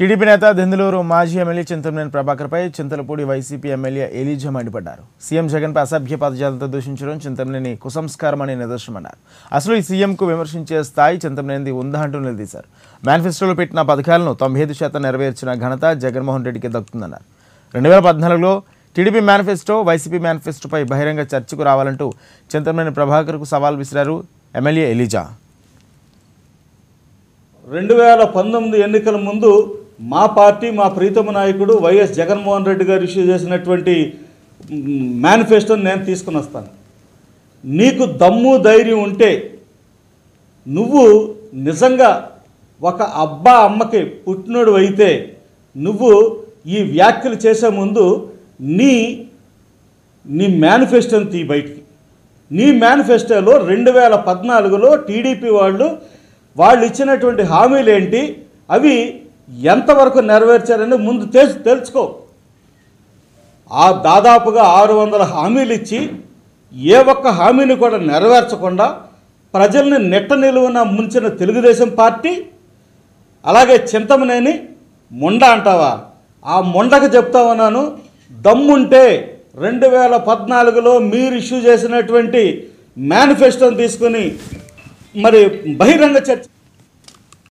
TDP నేత దెందులూరు మాజీ MLA Chintamaneni ప్రభాకర్పై చింతలపూడి వైసీపీ ఎమ్మెల్యే ఎలీజా మండిపడ్డారు సీఎం జగన్పై అసభ్య పదజాతంతో దూషించడం చింతమనేని కుసంస్కారం అనే నిదర్శనమన్నారు అసలు ఈ సీఎంకు విమర్శించే స్థాయి చింతమనేది ఉందా అంటూ నిలదీశారు మేనిఫెస్టోలో పెట్టిన పథకాలను తొంభై ఐదు శాతం నెరవేర్చిన ఘనత జగన్మోహన్ రెడ్డికి దక్కుతుందన్నారు రెండు వేల పద్నాలుగులో టీడీపీ మేనిఫెస్టో వైసీపీ మేనిఫెస్టోపై బహిరంగ చర్చకు రావాలంటూ చింతమనేని ప్రభాకర్కు సవాల్ విసిరారు ఎమ్మెల్యే ఎలీజా రెండు వేల పంతొమ్మిది ఎన్నికల ముందు మా పార్టీ మా ప్రీతమ నాయకుడు వైఎస్ జగన్మోహన్ రెడ్డి గారు ఇష్యూ చేసినటువంటి మేనిఫెస్టోని నేను తీసుకుని వస్తాను నీకు దమ్ము ధైర్యం ఉంటే నువ్వు నిజంగా ఒక అబ్బా అమ్మకి పుట్టినోడు అయితే నువ్వు ఈ వ్యాఖ్యలు చేసే ముందు నీ నీ మేనిఫెస్టోని తీ బయటికి నీ మేనిఫెస్టోలో రెండు వేల పద్నాలుగులో టీడీపీ వాళ్ళు వాళ్ళు ఇచ్చినటువంటి హామీలు ఏంటి అవి ఎంతవరకు నెరవేర్చారని ముందు తెలుసు తెలుసుకో ఆ దాదాపుగా ఆరు వందల హామీలు ఇచ్చి ఏ ఒక్క హామీని కూడా నెరవేర్చకుండా ప్రజల్ని నెట్ట నిలువున ముంచిన తెలుగుదేశం పార్టీ అలాగే చింతమనేని ముండ అంటావా ఆ ముండకు చెప్తా ఉన్నాను దమ్ముంటే రెండు వేల పద్నాలుగులో మీరు ఇష్యూ చేసినటువంటి మేనిఫెస్టోని తీసుకుని మరి బహిరంగ చర్చ